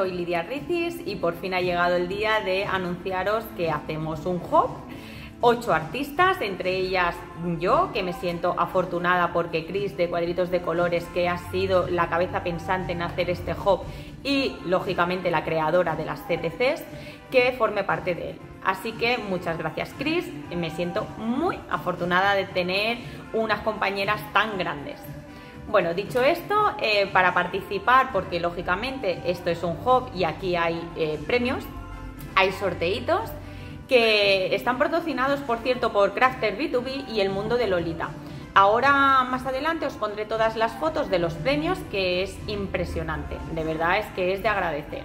soy Lidia Ricis y por fin ha llegado el día de anunciaros que hacemos un hop. Ocho artistas, entre ellas yo, que me siento afortunada porque Chris de Cuadritos de Colores, que ha sido la cabeza pensante en hacer este hop y lógicamente la creadora de las CTCs, que forme parte de él. Así que muchas gracias Chris, me siento muy afortunada de tener unas compañeras tan grandes. Bueno, dicho esto, eh, para participar, porque lógicamente esto es un hub y aquí hay eh, premios, hay sorteitos que están patrocinados, por cierto, por Crafter B2B y el mundo de Lolita. Ahora más adelante os pondré todas las fotos de los premios, que es impresionante, de verdad es que es de agradecer.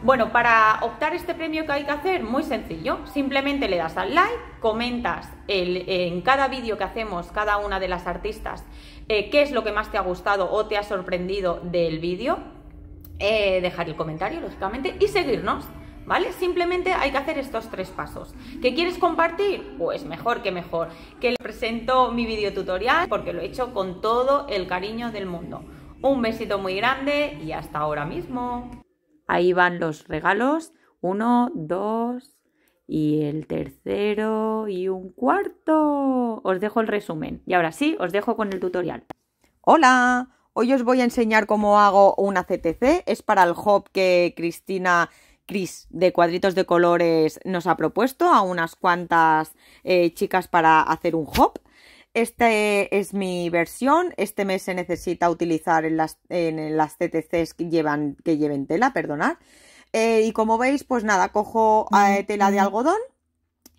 Bueno, para optar este premio que hay que hacer, muy sencillo, simplemente le das al like, comentas en cada vídeo que hacemos cada una de las artistas eh, qué es lo que más te ha gustado o te ha sorprendido del vídeo, eh, dejar el comentario, lógicamente, y seguirnos. ¿Vale? Simplemente hay que hacer estos tres pasos. ¿Qué quieres compartir? Pues mejor que mejor. Que le presento mi video tutorial porque lo he hecho con todo el cariño del mundo. Un besito muy grande y hasta ahora mismo. Ahí van los regalos. Uno, dos y el tercero y un cuarto. Os dejo el resumen. Y ahora sí, os dejo con el tutorial. Hola, hoy os voy a enseñar cómo hago una CTC. Es para el hop que Cristina Cris de cuadritos de colores nos ha propuesto a unas cuantas eh, chicas para hacer un hop. Esta es mi versión. Este mes se necesita utilizar en las, en las CTCs que, que lleven tela, perdonad. Eh, y como veis, pues nada, cojo eh, tela de mm. algodón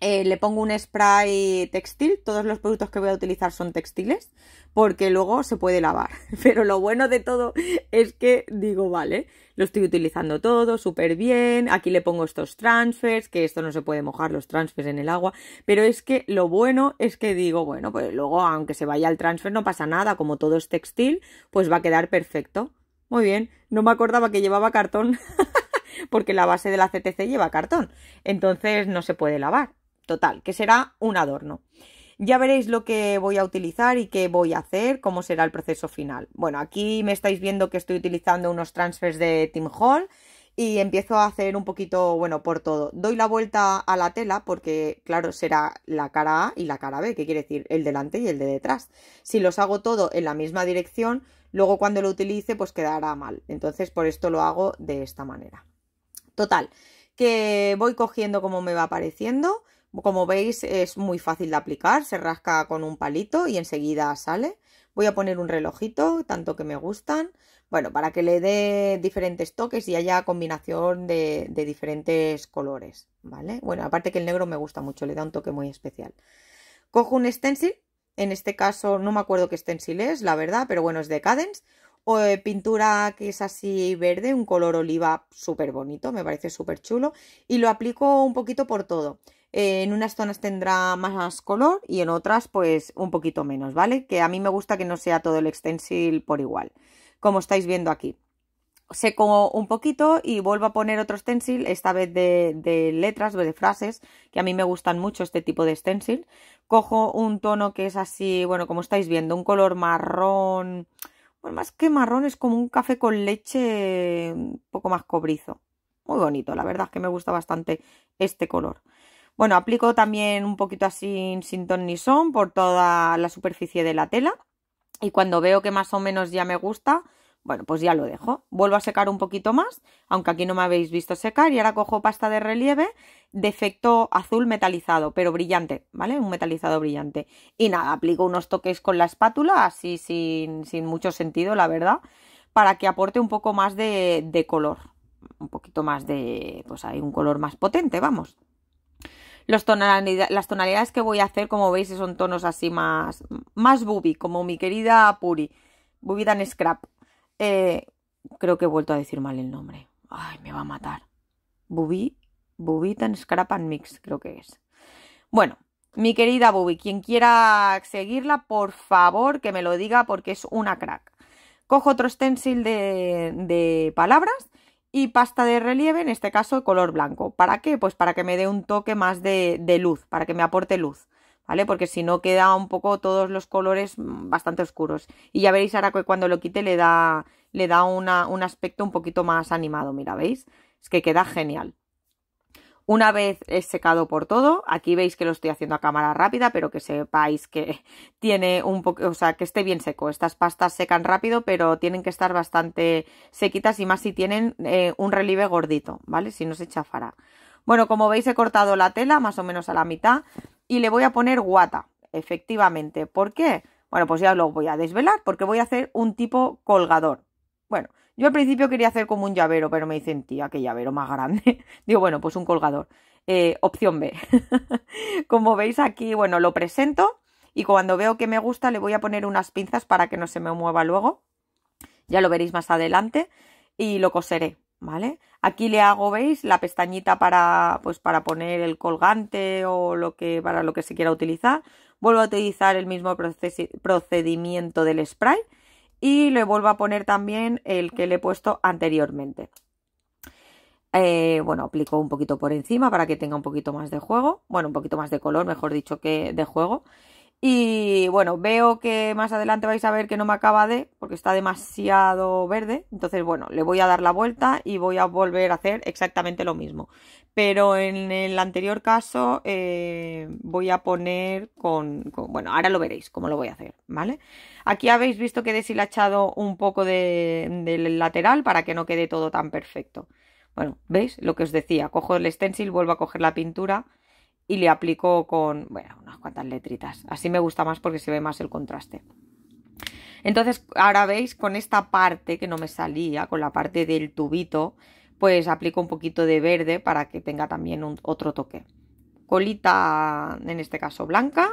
eh, le pongo un spray textil, todos los productos que voy a utilizar son textiles, porque luego se puede lavar. Pero lo bueno de todo es que digo, vale, lo estoy utilizando todo súper bien, aquí le pongo estos transfers, que esto no se puede mojar los transfers en el agua, pero es que lo bueno es que digo, bueno, pues luego aunque se vaya el transfer no pasa nada, como todo es textil, pues va a quedar perfecto. Muy bien, no me acordaba que llevaba cartón. porque la base de la CTC lleva cartón, entonces no se puede lavar. Total, que será un adorno. Ya veréis lo que voy a utilizar y qué voy a hacer, cómo será el proceso final. Bueno, aquí me estáis viendo que estoy utilizando unos transfers de Tim Hall y empiezo a hacer un poquito, bueno, por todo. Doy la vuelta a la tela porque, claro, será la cara A y la cara B, que quiere decir el delante y el de detrás. Si los hago todo en la misma dirección, luego cuando lo utilice, pues quedará mal. Entonces, por esto lo hago de esta manera. Total, que voy cogiendo como me va apareciendo como veis es muy fácil de aplicar, se rasca con un palito y enseguida sale. Voy a poner un relojito, tanto que me gustan, bueno, para que le dé diferentes toques y haya combinación de, diferentes colores, ¿vale? Bueno, aparte que el negro me gusta mucho, le da un toque muy especial. Cojo un stencil, en este caso no me acuerdo qué stencil es, la verdad, pero bueno, es de Cadence. O eh, pintura que es así verde, un color oliva súper bonito, me parece súper chulo. Y lo aplico un poquito por todo. Eh, en unas zonas tendrá más color y en otras pues un poquito menos, ¿vale? Que a mí me gusta que no sea todo el stencil por igual, como estáis viendo aquí. Seco un poquito y vuelvo a poner otro stencil, esta vez de, de letras o de frases, que a mí me gustan mucho este tipo de stencil. Cojo un tono que es así, bueno, como estáis viendo, un color marrón, bueno, más que marrón es como un café con leche un poco más cobrizo. Muy bonito, la verdad es que me gusta bastante este color. Bueno, aplico también un poquito así sin ton ni son por toda la superficie de la tela y cuando veo que más o menos ya me gusta, bueno, pues ya lo dejo. Vuelvo a secar un poquito más, aunque aquí no me habéis visto secar y ahora cojo pasta de relieve de efecto azul metalizado, pero brillante, ¿vale? Un metalizado brillante. Y nada, aplico unos toques con la espátula, así sin, sin mucho sentido, la verdad, para que aporte un poco más de, de color, un poquito más de, pues hay un color más potente, vamos las tonalidades que voy a hacer, como veis, son tonos así más, más booby, como mi querida Puri. Booby Dan Scrap. Eh, creo que he vuelto a decir mal el nombre. Ay, me va a matar. Bubi, Bubi tan Scrap and Mix, creo que es. Bueno, mi querida Bubi, quien quiera seguirla, por favor que me lo diga porque es una crack. Cojo otro stencil de palabras y pasta de relieve, en este caso color blanco. ¿Para qué? Pues para que me dé un toque más de, luz, para que me aporte luz. ¿Vale? Porque si no queda un poco todos los colores mm, bastante oscuros. Y ya veréis ahora que cuando lo quite le da, le da un aspecto un poquito más animado, mira, ¿veis? Es que queda genial. Una vez secado por todo, aquí veis que lo estoy haciendo a cámara rápida, pero que sepáis que tiene un poco, o sea, que esté bien seco. Estas pastas secan rápido, pero tienen que estar bastante sequitas y más si tienen eh, un relieve gordito, ¿vale? Si no se chafará. Bueno, como veis he cortado la tela más o menos a la mitad y le voy a poner guata, efectivamente. ¿Por qué? Bueno, pues ya lo voy a desvelar porque voy a hacer un tipo colgador. Bueno, yo al principio quería hacer como un llavero, pero me dicen, tía, qué llavero más grande. Digo, bueno, pues un colgador. Eh, opción B. como veis aquí, bueno, lo presento y cuando veo que me gusta le voy a poner unas pinzas para que no se me mueva luego. Ya lo veréis más adelante y lo coseré, ¿vale? Aquí le hago, ¿veis? La pestañita para, pues, para poner el colgante o lo que, para lo que se quiera utilizar. Vuelvo a utilizar el mismo procedimiento del spray y le vuelvo a poner también el que le he puesto anteriormente. Eh, bueno, aplico un poquito por encima para que tenga un poquito más de juego, bueno, un poquito más de color, mejor dicho, que de juego. Y bueno, veo que más adelante vais a ver que no me acaba de, porque está demasiado verde. Entonces, bueno, le voy a dar la vuelta y voy a volver a hacer exactamente lo mismo. Pero en el anterior caso eh, voy a poner con, Bueno, ahora lo veréis cómo lo voy a hacer, ¿vale? Aquí habéis visto que he deshilachado un poco del lateral para que no quede todo tan perfecto. Bueno, ¿veis lo que os decía? Cojo el stencil, vuelvo a coger la pintura y le aplico con, unas cuantas letritas. Así me gusta más porque se ve más el contraste. Entonces, ahora veis, con esta parte que no me salía, con la parte del tubito, pues aplico un poquito de verde para que tenga también otro toque. Colita, en este caso blanca,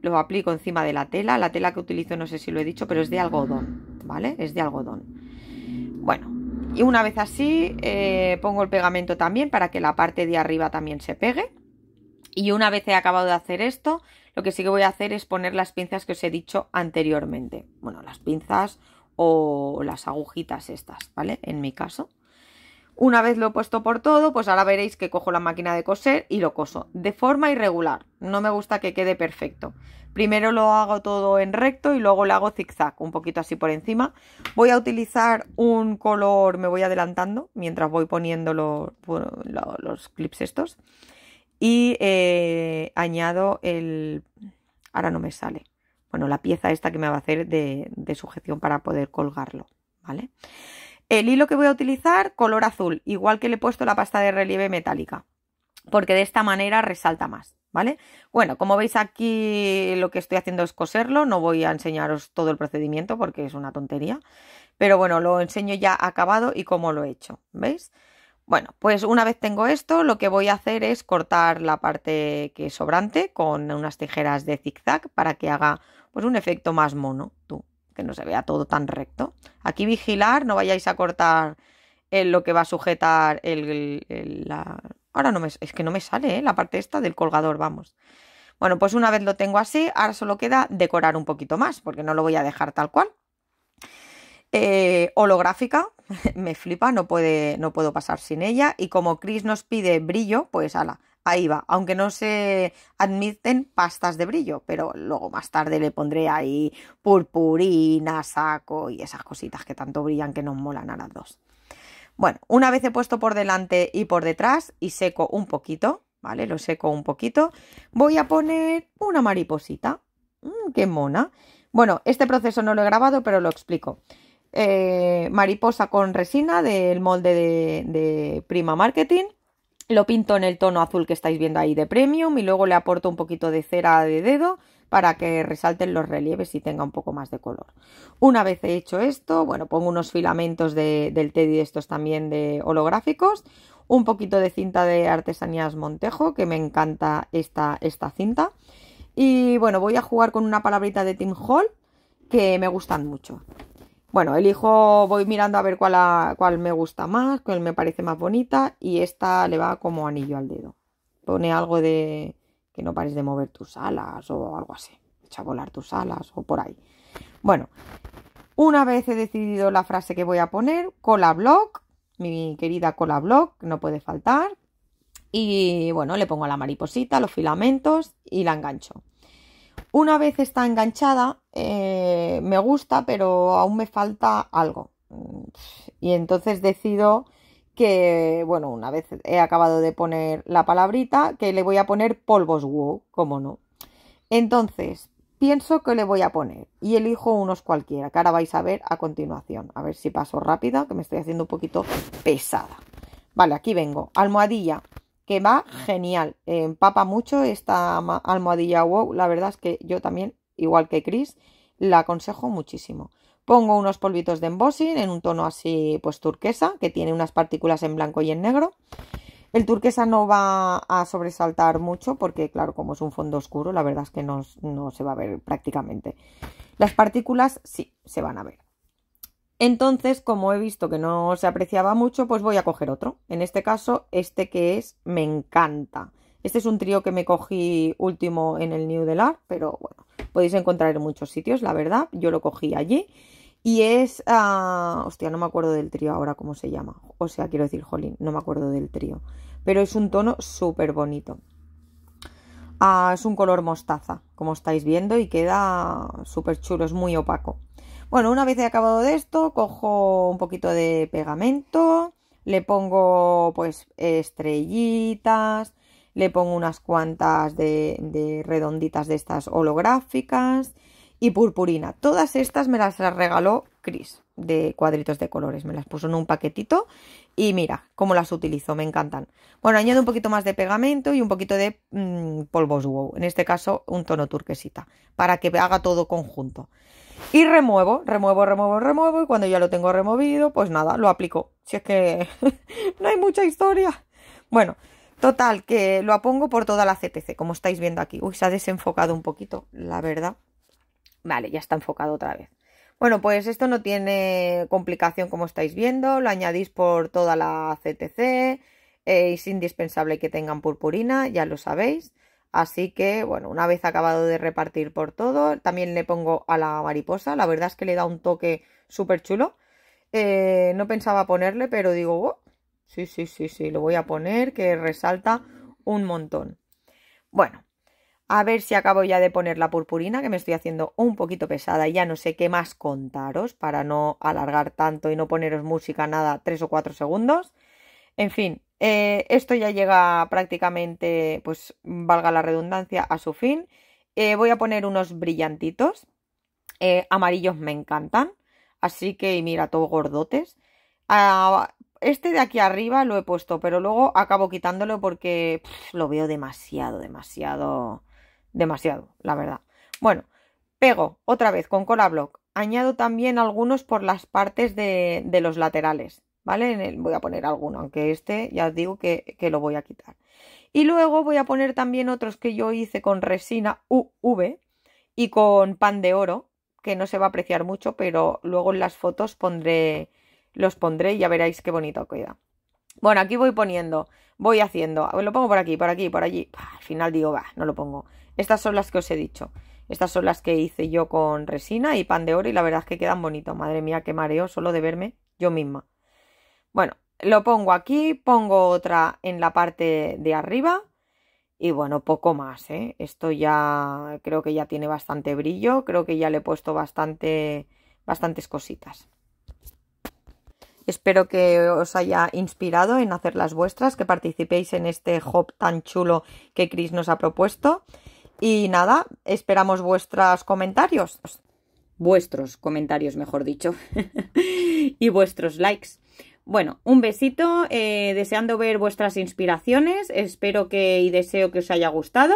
lo aplico encima de la tela. La tela que utilizo, no sé si lo he dicho, pero es de algodón, ¿vale? Es de algodón. Bueno, y una vez así, eh, pongo el pegamento también para que la parte de arriba también se pegue. Y una vez he acabado de hacer esto, lo que sí que voy a hacer es poner las pinzas que os he dicho anteriormente. Bueno, las pinzas o las agujitas estas, ¿vale? En mi caso. Una vez lo he puesto por todo, pues ahora veréis que cojo la máquina de coser y lo coso de forma irregular. No me gusta que quede perfecto. Primero lo hago todo en recto y luego lo hago zigzag, un poquito así por encima. Voy a utilizar un color, me voy adelantando mientras voy poniendo los, los clips estos y eh, añado el... ahora no me sale. Bueno, la pieza esta que me va a hacer de, de sujeción para poder colgarlo, ¿vale? El hilo que voy a utilizar, color azul, igual que le he puesto la pasta de relieve metálica, porque de esta manera resalta más, ¿vale? Bueno, como veis aquí lo que estoy haciendo es coserlo, no voy a enseñaros todo el procedimiento porque es una tontería, pero bueno, lo enseño ya acabado y cómo lo he hecho, ¿veis? Bueno, pues una vez tengo esto, lo que voy a hacer es cortar la parte que es sobrante con unas tijeras de zigzag para que haga pues un efecto más mono, tú, que no se vea todo tan recto. Aquí vigilar, no vayáis a cortar lo que va a sujetar el, la... Ahora no es que no me sale ¿eh? la parte esta del colgador, vamos. Bueno, pues una vez lo tengo así, ahora solo queda decorar un poquito más, porque no lo voy a dejar tal cual. Eh, holográfica, me flipa, no, puedo pasar sin ella. Y como Chris nos pide brillo, pues ala, ahí va. Aunque no se admiten pastas de brillo, pero luego más tarde le pondré ahí purpurina, saco y esas cositas que tanto brillan que nos molan a las dos. Bueno, una vez he puesto por delante y por detrás y seco un poquito, ¿vale? Lo seco un poquito. Voy a poner una mariposita. Mm, ¡Qué mona! Bueno, este proceso no lo he grabado, pero lo explico. Eh, mariposa con resina del molde de, Prima Marketing. Lo pinto en el tono azul que estáis viendo ahí de premium y luego le aporto un poquito de cera de dedo para que resalten los relieves y tenga un poco más de color. Una vez he hecho esto, bueno, pongo unos filamentos del teddy estos también de holográficos, un poquito de cinta de artesanías Montejo, que me encanta esta, esta cinta. Y bueno, voy a jugar con una palabrita de Tim Hall que me gustan mucho. Bueno, elijo, voy mirando a ver cuál, me gusta más, cuál me parece más bonita y esta le va como anillo al dedo. Pone algo de que no pares de mover tus alas o algo así, echa a volar tus alas o por ahí. Bueno, una vez he decidido la frase que voy a poner, cola blog, mi querida cola blog, no puede faltar. Y bueno, le pongo la mariposita, los filamentos y la engancho. Una vez está enganchada, eh, me gusta, pero aún me falta algo. Y entonces decido que, bueno, una vez he acabado de poner la palabrita, que le voy a poner polvos wow, como no. Entonces, pienso que le voy a poner y elijo unos cualquiera, que ahora vais a ver a continuación. A ver si paso rápida, que me estoy haciendo un poquito pesada. Vale, aquí vengo. Almohadilla que va genial. Empapa mucho esta almohadilla wow. La verdad es que yo también, igual que Chris, la aconsejo muchísimo. Pongo unos polvitos de embossing en un tono así pues turquesa, que tiene unas partículas en blanco y en negro. El turquesa no va a sobresaltar mucho porque, claro, como es un fondo oscuro, la verdad es que no, no se va a ver prácticamente. Las partículas sí se van a ver. Entonces, como he visto que no se apreciaba mucho, pues voy a coger otro. En este caso, este que es Me encanta. Este es un trío que me cogí último en el New Delar, pero bueno, podéis encontrar en muchos sitios, la verdad. Yo lo cogí allí. Y es. Ah, hostia, no me acuerdo del trío ahora cómo se llama. O sea, quiero decir, jolín, no me acuerdo del trío. Pero es un tono súper bonito. Ah, es un color mostaza, como estáis viendo, y queda súper chulo, es muy opaco. Bueno, una vez he acabado de esto, cojo un poquito de pegamento, le pongo pues estrellitas, le pongo unas cuantas de, redonditas de estas holográficas y purpurina. Todas estas me las regaló Chris de cuadritos de colores. Me las puso en un paquetito y mira cómo las utilizo, me encantan. Bueno, añado un poquito más de pegamento y un poquito de mm, polvos wow, en este caso un tono turquesita, para que haga todo conjunto. Y remuevo, remuevo, remuevo, remuevo. Y cuando ya lo tengo removido, pues nada, lo aplico. Si es que no hay mucha historia. Bueno, total, que lo apongo por toda la CTC, como estáis viendo aquí. Uy, se ha desenfocado un poquito, la verdad. Vale, ya está enfocado otra vez. Bueno, pues esto no tiene complicación como estáis viendo. Lo añadís por toda la CTC. Eh, es indispensable que tengan purpurina, ya lo sabéis. Así que, bueno, una vez acabado de repartir por todo, también le pongo a la mariposa. La verdad es que le da un toque súper chulo. Eh, no pensaba ponerle, pero digo, oh, sí, sí, sí, sí, lo voy a poner, que resalta un montón. Bueno, a ver si acabo ya de poner la purpurina, que me estoy haciendo un poquito pesada y ya no sé qué más contaros para no alargar tanto y no poneros música nada tres o cuatro segundos. En fin, eh, esto ya llega prácticamente, pues valga la redundancia, a su fin. Eh, voy a poner unos brillantitos. Eh, amarillos me encantan. Así que, mira, todo gordotes. Ah, este de aquí arriba lo he puesto, pero luego acabo quitándolo porque lo veo demasiado, demasiado, demasiado, la verdad. Bueno, pego otra vez con cola block. Añado también algunos por las partes de, de los laterales voy a poner alguno, aunque este ya os digo que, lo voy a quitar. Y luego voy a poner también otros que yo hice con resina UV y con pan de oro, que no se va a apreciar mucho, pero luego en las fotos pondré, los pondré y ya veréis qué bonito queda. Bueno, aquí voy poniendo, voy haciendo, lo pongo por aquí, por aquí, por allí. Al final digo, va, no lo pongo. Estas son las que os he dicho. Estas son las que hice yo con resina y pan de oro y la verdad es que quedan bonitos. Madre mía, qué mareo solo de verme yo misma. Bueno, lo pongo aquí, pongo otra en la parte de arriba y bueno, poco más, ¿eh? Esto ya creo que ya tiene bastante brillo, creo que ya le he puesto bastante, bastantes cositas. Espero que os haya inspirado en hacer las vuestras, que participéis en este hop tan chulo que Chris nos ha propuesto. Y nada, esperamos vuestros comentarios. Vuestros comentarios, mejor dicho. y vuestros likes. Bueno, un besito, eh, deseando ver vuestras inspiraciones, espero que y deseo que os haya gustado.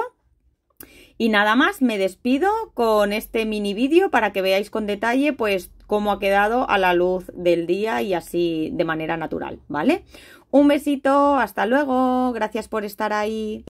Y nada más, me despido con este mini vídeo para que veáis con detalle pues cómo ha quedado a la luz del día y así de manera natural, ¿vale? Un besito, hasta luego, gracias por estar ahí.